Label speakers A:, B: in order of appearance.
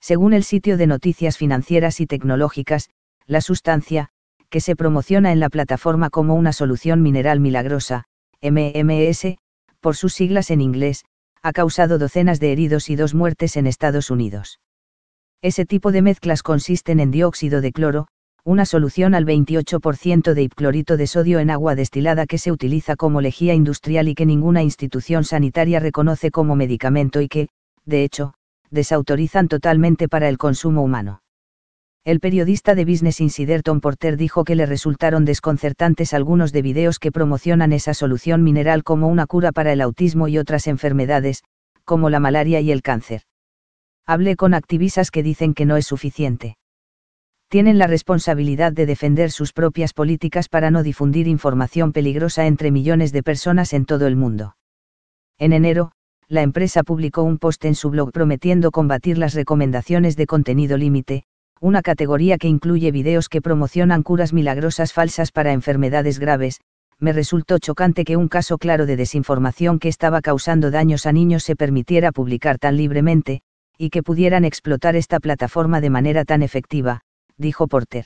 A: Según el sitio de noticias financieras y tecnológicas, la sustancia, que se promociona en la plataforma como una solución mineral milagrosa, MMS, por sus siglas en inglés, ha causado docenas de heridos y dos muertes en Estados Unidos. Ese tipo de mezclas consisten en dióxido de cloro, una solución al 28% de hipclorito de sodio en agua destilada que se utiliza como lejía industrial y que ninguna institución sanitaria reconoce como medicamento y que, de hecho, desautorizan totalmente para el consumo humano. El periodista de Business Insider Tom Porter dijo que le resultaron desconcertantes algunos de videos que promocionan esa solución mineral como una cura para el autismo y otras enfermedades, como la malaria y el cáncer. Hablé con activistas que dicen que no es suficiente. Tienen la responsabilidad de defender sus propias políticas para no difundir información peligrosa entre millones de personas en todo el mundo. En enero, la empresa publicó un post en su blog prometiendo combatir las recomendaciones de contenido límite, una categoría que incluye videos que promocionan curas milagrosas falsas para enfermedades graves, me resultó chocante que un caso claro de desinformación que estaba causando daños a niños se permitiera publicar tan libremente, y que pudieran explotar esta plataforma de manera tan efectiva, dijo Porter.